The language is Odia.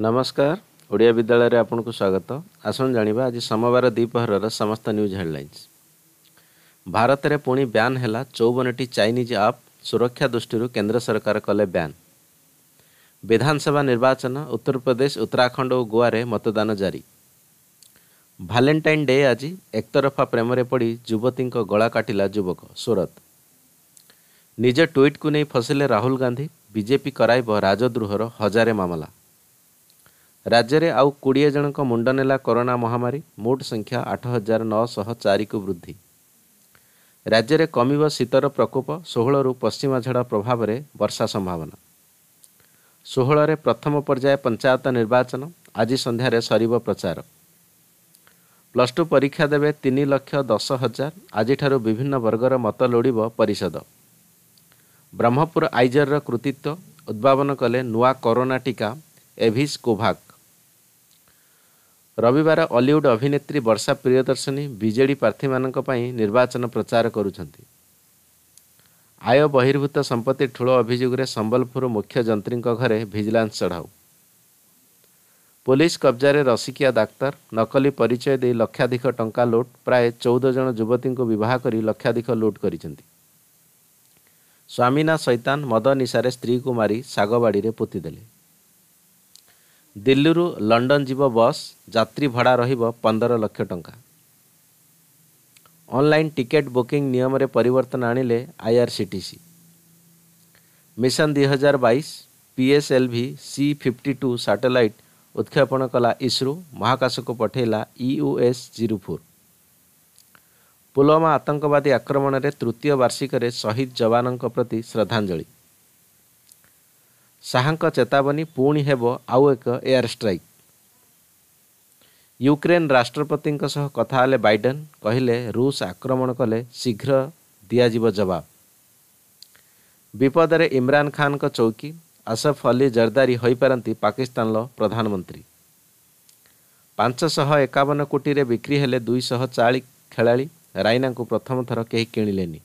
ନମସ୍କାର ଓଡ଼ିଆ ବିଦ୍ୟାଳୟରେ ଆପଣଙ୍କୁ ସ୍ୱାଗତ ଆସନ୍ତୁ ଜାଣିବା ଆଜି ସୋମବାର ଦ୍ୱିପହରର ସମସ୍ତ ନ୍ୟୁଜ୍ ହେଡ଼ଲାଇନ୍ସ ଭାରତରେ ପୁଣି ବ୍ୟାନ୍ ହେଲା ଚଉବନଟି ଚାଇନିଜ୍ ଆପ୍ ସୁରକ୍ଷା ଦୃଷ୍ଟିରୁ କେନ୍ଦ୍ର ସରକାର କଲେ ବ୍ୟାନ୍ ବିଧାନସଭା ନିର୍ବାଚନ ଉତ୍ତରପ୍ରଦେଶ ଉତ୍ତରାଖଣ୍ଡ ଓ ଗୋଆରେ ମତଦାନ ଜାରି ଭାଲେଣ୍ଟାଇନ୍ ଡେ ଆଜି ଏକତରଫା ପ୍ରେମରେ ପଡ଼ି ଯୁବତୀଙ୍କ ଗଳା କାଟିଲା ଯୁବକ ସୁରତ ନିଜ ଟ୍ୱିଟ୍କୁ ନେଇ ଫସିଲେ ରାହୁଲ ଗାନ୍ଧୀ ବିଜେପି କରାଇବ ରାଜଦ୍ରୋହର ହଜାରେ ମାମଲା ରାଜ୍ୟରେ ଆଉ କୋଡ଼ିଏ ଜଣଙ୍କ ମୁଣ୍ଡ ନେଲା କରୋନା ମହାମାରୀ ମୋଟ ସଂଖ୍ୟା ଆଠ ହଜାର ନଅଶହ ଚାରିକୁ ବୃଦ୍ଧି ରାଜ୍ୟରେ କମିବ ଶୀତର ପ୍ରକୋପ ଷୋହଳରୁ ପଶ୍ଚିମ ଝଡ଼ ପ୍ରଭାବରେ ବର୍ଷା ସମ୍ଭାବନା ଷୋହଳରେ ପ୍ରଥମ ପର୍ଯ୍ୟାୟ ପଞ୍ଚାୟତ ନିର୍ବାଚନ ଆଜି ସନ୍ଧ୍ୟାରେ ସରିବ ପ୍ରଚାର ପ୍ଲସ୍ ଟୁ ପରୀକ୍ଷା ଦେବେ ତିନି ଲକ୍ଷ ଦଶ ହଜାର ଆଜିଠାରୁ ବିଭିନ୍ନ ବର୍ଗର ମତ ଲୋଡ଼ିବ ପରିଷଦ ବ୍ରହ୍ମପୁର ଆଇଜର୍ର କୃତିତ୍ୱ ଉଦ୍ଭାବନ କଲେ ନୂଆ କରୋନା ଟିକା ଏଭିସ୍ କୋଭାକ୍ ରବିବାର ଅଲିଉଡ୍ ଅଭିନେତ୍ରୀ ବର୍ଷା ପ୍ରିୟଦର୍ଶିନୀ ବିଜେଡ଼ି ପ୍ରାର୍ଥୀମାନଙ୍କ ପାଇଁ ନିର୍ବାଚନ ପ୍ରଚାର କରୁଛନ୍ତି ଆୟ ବହିର୍ଭୂତ ସମ୍ପତ୍ତି ଠୁଳ ଅଭିଯୋଗରେ ସମ୍ବଲପୁର ମୁଖ୍ୟ ଯନ୍ତ୍ରୀଙ୍କ ଘରେ ଭିଜିଲାନ୍ସ ଚଢ଼ାଉ ପୋଲିସ କବ୍ଜାରେ ରସିକିଆ ଡାକ୍ତର ନକଲି ପରିଚୟ ଦେଇ ଲକ୍ଷାଧିକ ଟଙ୍କା ଲୁଟ୍ ପ୍ରାୟ ଚଉଦ ଜଣ ଯୁବତୀଙ୍କୁ ବିବାହ କରି ଲକ୍ଷାଧିକ ଲୁଟ୍ କରିଛନ୍ତି ସ୍ୱାମୀନା ସୈତାନ ମଦ ନିଶାରେ ସ୍ତ୍ରୀକୁ ମାରି ଶାଗବାଡ଼ିରେ ପୋତିଦେଲେ ଦିଲ୍ଲୀରୁ ଲଣ୍ଡନ ଯିବ ବସ୍ ଯାତ୍ରୀ ଭଡ଼ା ରହିବ ପନ୍ଦର ଲକ୍ଷ ଟଙ୍କା ଅନଲାଇନ୍ ଟିକେଟ୍ ବୁକିଂ ନିୟମରେ ପରିବର୍ତ୍ତନ ଆଣିଲେ I R C T C mission ଦୁଇ ହଜାର ବାଇଶ P S L V C fifty two satellite ଉତ୍କ୍ଷେପଣ କଲା ଇସ୍ରୋ ମହାକାଶକୁ ପଠାଇଲା ଇଏସ୍ ଜିରୋ ଫୋର୍ ପୁଲୱାମା ଆତଙ୍କବାଦୀ ଆକ୍ରମଣରେ ତୃତୀୟ ବାର୍ଷିକରେ ଶହୀଦ ଯବାନଙ୍କ ପ୍ରତି ଶ୍ରଦ୍ଧାଞ୍ଜଳି ଶାହାଙ୍କ ଚେତାବନୀ ପୁଣି ହେବ ଆଉ ଏକ ଏୟାର ଷ୍ଟ୍ରାଇକ୍ ୟୁକ୍ରେନ୍ ରାଷ୍ଟ୍ରପତିଙ୍କ ସହ କଥା ହେଲେ ବାଇଡେନ୍ କହିଲେ ରୁଷ ଆକ୍ରମଣ କଲେ ଶୀଘ୍ର ଦିଆଯିବ ଜବାବ ବିପଦରେ ଇମ୍ରାନ୍ ଖାନ୍ଙ୍କ ଚୌକି ଆସଫ୍ ଅଲ୍ଲୀ ଜର୍ଦାରୀ ହୋଇପାରନ୍ତି ପାକିସ୍ତାନର ପ୍ରଧାନମନ୍ତ୍ରୀ ପାଞ୍ଚଶହ ଏକାବନ କୋଟିରେ ବିକ୍ରି ହେଲେ ଦୁଇଶହ ଚାଳିଶ ଖେଳାଳି ରାଇନାଙ୍କୁ ପ୍ରଥମ ଥର କେହି କିଣିଲେନି